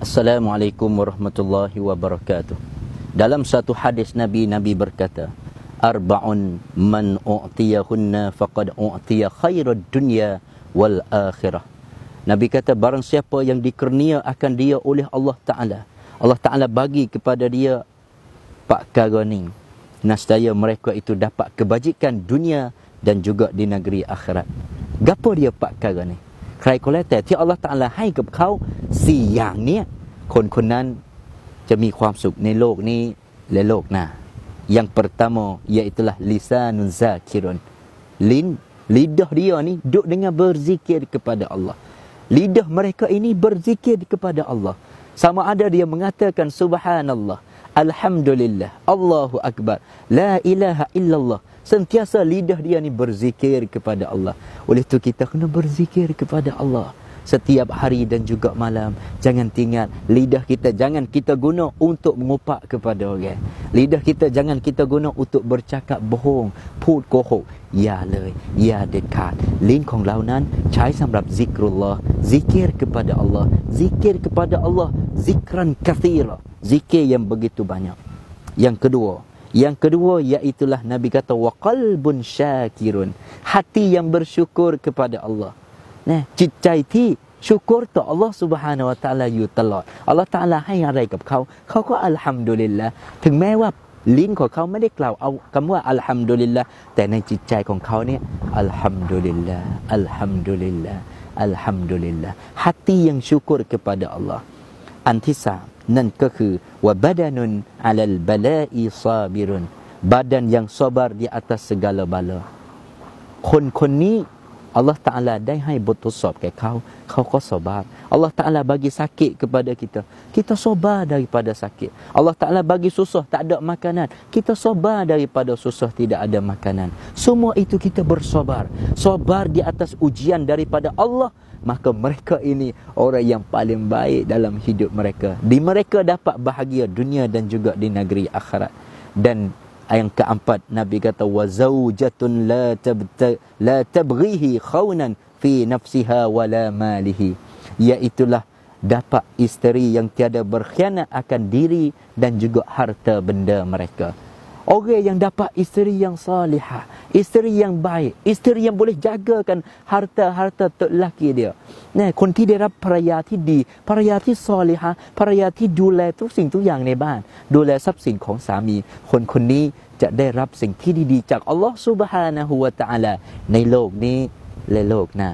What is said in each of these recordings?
Assalamualaikum warahmatullahi wabarakatuh. Dalam satu hadis Nabi Nabi berkata, "Arba'un man u'tiyahunna faqad u'tiya khairad dunya wal akhirah." Nabi kata barang siapa yang dikurnia akan dia oleh Allah Taala. Allah Taala bagi kepada dia pak kagak ni. Nasdaya mereka itu dapat kebajikan dunia dan juga di negeri akhirat. Gapo dia pak kagak ni? ใครก็แล้วแต่ที่อัลลอฮฺตาลาให้กับเขาสี่อย่างเนี้ยคนคนนั้นจะมีความสุขในโลกนี้และโลกหน้าอย่างปรตโมยาอิตลาลิซานุซาคิรนลินลิดดิยานี่ดุดงา berzikir kepada Allah lidah mereka ini berzikir kepada Allah sama ada dia mengatakan subhanallah Alhamdulillah. Allahu Akbar. La ilaha illallah. Sentiasa lidah dia ni berzikir kepada Allah. Oleh itu kita kena berzikir kepada Allah. Setiap hari dan juga malam Jangan tinggal Lidah kita jangan kita guna untuk mengupak kepada orang Lidah kita jangan kita guna untuk bercakap bohong Put kohok Ya leh Ya dekat Lingkong launan Cai samrap zikrullah Zikir kepada Allah Zikir kepada Allah Zikran kathirah zikir yang begitu banyak. Yang kedua, yang kedua iaitulah Nabi kata wa qalbun syakirun, hati yang bersyukur kepada Allah. Nah, ti syukur tu Allah Subhanahu wa taala you tala. Allah taala hai arai kap kau, kau ko alhamdulillah. Teng mai wa ลิ้นของเขาไม่ได้กล่าวเอาคำว่าอัลฮัมดุลิลละแต่ในจิตใจของเขาเนี่ยอัลฮัมดุลิลละอัลฮัมดุลิลละอัลฮัมดุลิลละหัตติยังชูกรกับพระเจ้าอันที่สามนั่นก็คือวะบดานุนอัลลบลาอีซาบิรุน badan yang sabar di atas segala bala. Kon Allah Taala dah hai sob ke kau, kau Allah Taala bagi sakit kepada kita, kita sabar daripada sakit. Allah Taala bagi susah tak ada makanan, kita sabar daripada susah tidak ada makanan. Semua itu kita bersobar, sobar di atas ujian daripada Allah maka mereka ini orang yang paling baik dalam hidup mereka. Di mereka dapat bahagia dunia dan juga di negeri akhirat. Dan ayat keempat Nabi kata wa zaujatun la tabta la tabghihi khawnan fi nafsiha wa la malihi iaitu dapat isteri yang tiada berkhianat akan diri dan juga harta benda mereka. Orang yang dapat isteri yang s a l i h a isteri yang baik, isteri yang boleh jagakan harta-harta l e laki dia. Nah, ่ยคนที่ได้รับภรรยาที่ดีภรรยาที่ saliha, ภรรยาที่ดูแลทุกสิ่งทุกอย่างในบ้าน ดูแลทรัพย์สินของสามี คนคนนี้จะได้รับสิ่งที่ดีๆจากอัลลอฮฺซุบฮานะฮูวะตะอาลาในโลกนี้และโลกหน้า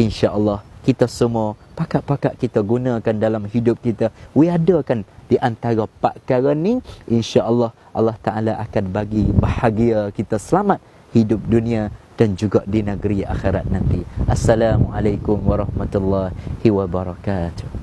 อินชาอัลลอฮ์ kita semua pakat-pakat kita gunakan dalam hidup kita we adakan di antara empat perkara ni insya-Allah Allah Taala akan bagi bahagia kita selamat hidup dunia dan juga di negeri akhirat nanti assalamualaikum warahmatullahi wabarakatuh